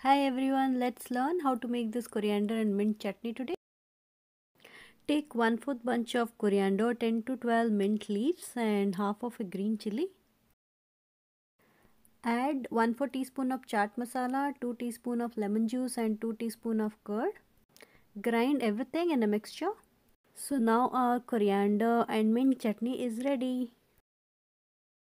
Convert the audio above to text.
Hi everyone, let's learn how to make this coriander and mint chutney today. Take 1 4th bunch of coriander, 10 to 12 mint leaves and half of a green chili. Add 1 4 teaspoon of chaat masala, 2 teaspoon of lemon juice and 2 teaspoon of curd. Grind everything in a mixture. So now our coriander and mint chutney is ready.